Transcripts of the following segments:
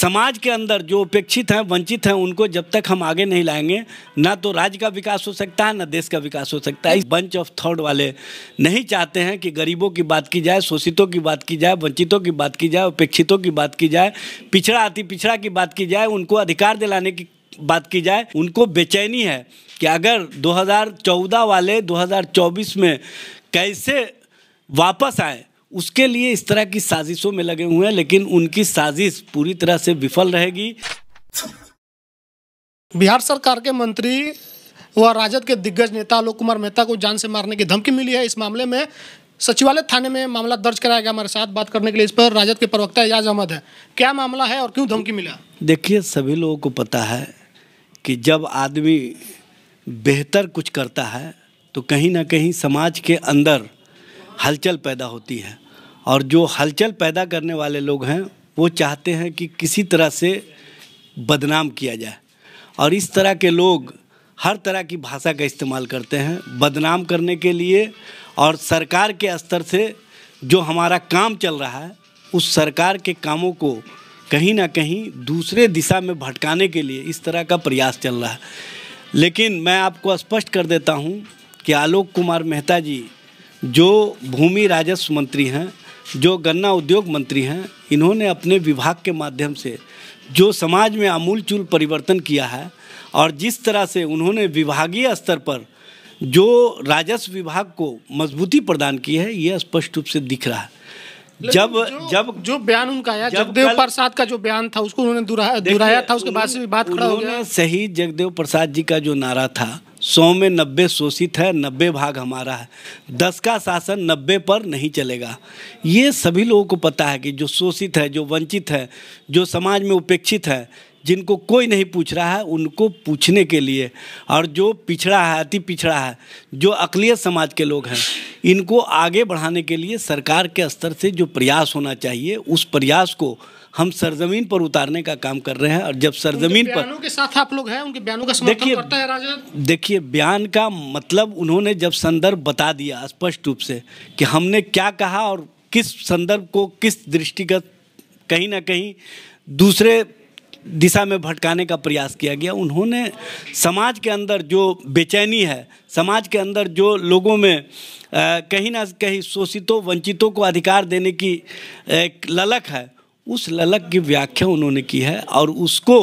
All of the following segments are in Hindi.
समाज के अंदर जो उपेक्षित हैं वंचित हैं उनको जब तक हम आगे नहीं लाएंगे ना तो राज्य का विकास हो सकता है ना देश का विकास हो सकता है इस बंच ऑफ थर्ड वाले नहीं चाहते हैं कि गरीबों की बात की जाए शोषितों की बात की जाए वंचितों की बात की जाए उपेक्षितों की बात की जाए पिछड़ा अति पिछड़ा की बात की जाए उनको अधिकार दिलाने की बात की जाए उनको बेचैनी है कि अगर दो वाले दो में कैसे वापस आए उसके लिए इस तरह की साजिशों में लगे हुए हैं लेकिन उनकी साजिश पूरी तरह से विफल रहेगी बिहार सरकार के मंत्री व राजद के दिग्गज नेता आलोक कुमार मेहता को जान से मारने की धमकी मिली है इस मामले में सचिवालय थाने में मामला दर्ज कराया गया हमारे साथ बात करने के लिए इस पर राजद के प्रवक्ता एजाज अहमद है क्या मामला है और क्यों धमकी मिला देखिए सभी लोगों को पता है कि जब आदमी बेहतर कुछ करता है तो कहीं ना कहीं समाज के अंदर हलचल पैदा होती है और जो हलचल पैदा करने वाले लोग हैं वो चाहते हैं कि किसी तरह से बदनाम किया जाए और इस तरह के लोग हर तरह की भाषा का इस्तेमाल करते हैं बदनाम करने के लिए और सरकार के स्तर से जो हमारा काम चल रहा है उस सरकार के कामों को कहीं ना कहीं दूसरे दिशा में भटकाने के लिए इस तरह का प्रयास चल रहा है लेकिन मैं आपको स्पष्ट कर देता हूँ कि आलोक कुमार मेहता जी जो भूमि राजस्व मंत्री हैं जो गन्ना उद्योग मंत्री हैं इन्होंने अपने विभाग के माध्यम से जो समाज में आमूलचूल परिवर्तन किया है और जिस तरह से उन्होंने विभागीय स्तर पर जो राजस्व विभाग को मजबूती प्रदान की है यह स्पष्ट रूप से दिख रहा है जब जो, जब जो बयान उनका आया जगदेव प्रसाद का जो बयान था उसको उन्होंने दुराया था उसके बाद से भी बात खड़ा हो गया सही जगदेव प्रसाद जी का जो नारा था सौ में नब्बे शोषित है नब्बे भाग हमारा है दस का शासन नब्बे पर नहीं चलेगा ये सभी लोगों को पता है कि जो शोषित है जो वंचित है जो समाज में उपेक्षित है जिनको कोई नहीं पूछ रहा है उनको पूछने के लिए और जो पिछड़ा है अति पिछड़ा है जो अकलियत समाज के लोग हैं इनको आगे बढ़ाने के लिए सरकार के स्तर से जो प्रयास होना चाहिए उस प्रयास को हम सरजमीन पर उतारने का काम कर रहे हैं और जब सरजमीन पर के साथ आप लोग हैं उनके बयानों का देखिए देखिए बयान का मतलब उन्होंने जब संदर्भ बता दिया स्पष्ट रूप से कि हमने क्या कहा और किस संदर्भ को किस दृष्टिगत कहीं ना कहीं दूसरे दिशा में भटकाने का प्रयास किया गया उन्होंने समाज के अंदर जो बेचैनी है समाज के अंदर जो लोगों में कहीं ना कहीं शोषितों वंचितों को अधिकार देने की एक ललक है उस ललक की व्याख्या उन्होंने की है और उसको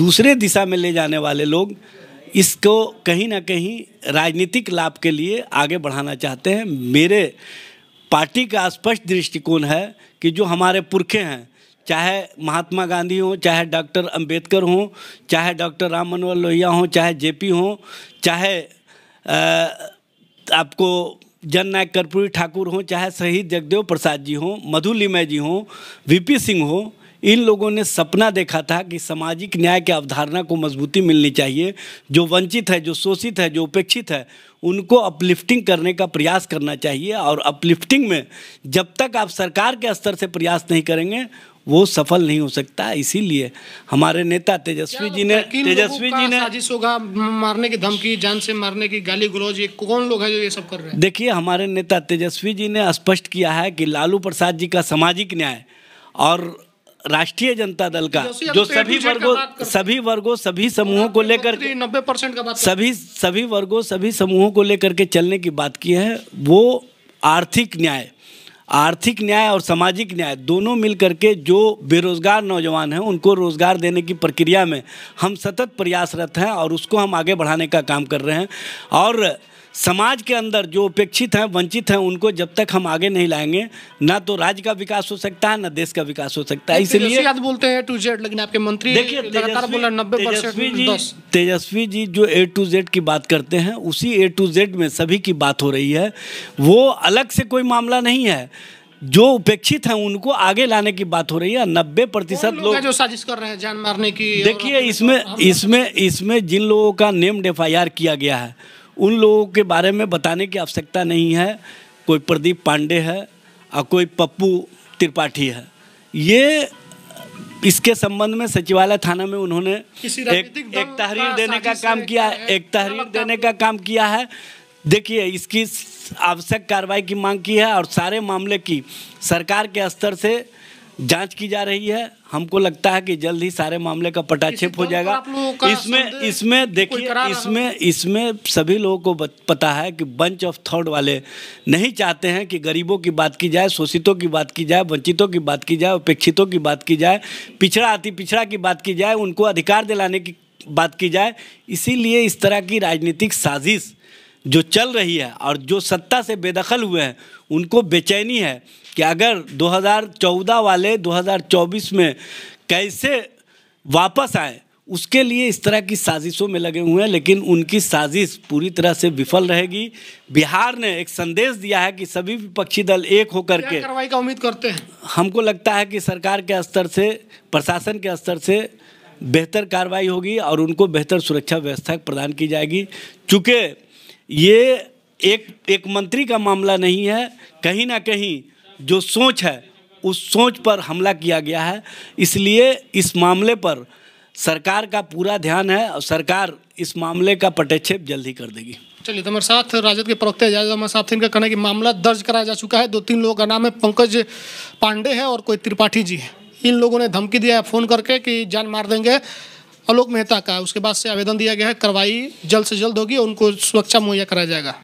दूसरे दिशा में ले जाने वाले लोग इसको कहीं ना कहीं राजनीतिक लाभ के लिए आगे बढ़ाना चाहते हैं मेरे पार्टी का स्पष्ट दृष्टिकोण है कि जो हमारे पुरखे हैं चाहे महात्मा गांधी हों चाहे डॉक्टर अंबेडकर हों चाहे डॉक्टर राम मनोहर लोहिया हों चाहे जेपी हों चाहे आ, आपको जन नायक कर्पूरी ठाकुर हों चाहे शहीद जगदेव प्रसाद जी हों मधु लिमय जी हों वीपी सिंह हों इन लोगों ने सपना देखा था कि सामाजिक न्याय की अवधारणा को मजबूती मिलनी चाहिए जो वंचित है जो शोषित है जो उपेक्षित है उनको अपलिफ्टिंग करने का प्रयास करना चाहिए और अपलिफ्टिंग में जब तक आप सरकार के स्तर से प्रयास नहीं करेंगे वो सफल नहीं हो सकता इसीलिए हमारे नेता तेजस्वी जी ने तेजस्वी जी ने साजिश होगा मारने की धमकी जान से मारने की गाली गलौज ये कौन लोग हैं जो ये सब कर रहे हैं देखिए हमारे नेता तेजस्वी जी ने स्पष्ट किया है कि लालू प्रसाद जी का सामाजिक न्याय और राष्ट्रीय जनता दल का जो तो सभी वर्गों सभी वर्गों तो सभी समूहों को लेकर नब्बे परसेंट का बात सभी सभी वर्गों सभी समूहों को लेकर के चलने की बात की है वो आर्थिक न्याय आर्थिक न्याय और सामाजिक न्याय दोनों मिल करके जो बेरोज़गार नौजवान हैं उनको रोज़गार देने की प्रक्रिया में हम सतत प्रयासरत हैं और उसको हम आगे बढ़ाने का काम कर रहे हैं और समाज के अंदर जो उपेक्षित हैं वंचित हैं उनको जब तक हम आगे नहीं लाएंगे ना तो राज्य का विकास हो सकता है ना देश का विकास हो सकता है इसलिए याद बोलते हैं टू जेड लेकिन आपके मंत्री देखिए तेजस्वी जी तेजस्वी जी जो ए टू जेड की बात करते हैं उसी ए टू जेड में सभी की बात हो रही है वो अलग से कोई मामला नहीं है जो उपेक्षित हैं उनको आगे लाने की बात हो रही है नब्बे प्रतिशत लोग जो साजिश कर रहे हैं जान मारने की देखिए इसमें हाँ। इसमें इसमें जिन लोगों का नेम्ड एफ किया गया है उन लोगों के बारे में बताने की आवश्यकता नहीं है कोई प्रदीप पांडे है और कोई पप्पू त्रिपाठी है ये इसके संबंध में सचिवालय थाना में उन्होंने एक, एक तहरीर देने का काम किया है एक तहरीर देने का काम किया है देखिए इसकी आवश्यक कार्रवाई की मांग की है और सारे मामले की सरकार के स्तर से जांच की जा रही है हमको लगता है कि जल्द ही सारे मामले का पटाक्षेप हो जाएगा इसमें इसमें देखिए इसमें इसमें सभी लोगों को पता है कि बंच ऑफ थर्ड वाले नहीं चाहते हैं कि गरीबों की बात की जाए शोषितों की बात की जाए वंचितों की बात की जाए उपेक्षितों की बात की जाए पिछड़ा अति पिछड़ा की बात की जाए उनको अधिकार दिलाने की बात की जाए इसीलिए इस तरह की राजनीतिक साजिश जो चल रही है और जो सत्ता से बेदखल हुए हैं उनको बेचैनी है कि अगर 2014 वाले 2024 में कैसे वापस आए उसके लिए इस तरह की साजिशों में लगे हुए हैं लेकिन उनकी साजिश पूरी तरह से विफल रहेगी बिहार ने एक संदेश दिया है कि सभी विपक्षी दल एक होकर के कार्रवाई का उम्मीद करते हैं हमको लगता है कि सरकार के स्तर से प्रशासन के स्तर से बेहतर कार्रवाई होगी और उनको बेहतर सुरक्षा व्यवस्था प्रदान की जाएगी चूँकि ये एक एक मंत्री का मामला नहीं है कहीं ना कहीं जो सोच है उस सोच पर हमला किया गया है इसलिए इस मामले पर सरकार का पूरा ध्यान है और सरकार इस मामले का पटेक्षेप जल्दी कर देगी चलिए तो हमारे साथ राजद के प्रवक्ता एजाज हमारे साथ इनका कहना है कि मामला दर्ज कराया जा चुका है दो तीन लोगों का नाम है पंकज पांडे है और कोई त्रिपाठी जी है इन लोगों ने धमकी दिया है फ़ोन करके कि जान मार देंगे आलोक मेहता का उसके बाद से आवेदन दिया गया है कार्रवाई जल्द से जल्द होगी और उनको सुरक्षा मुहैया कराया जाएगा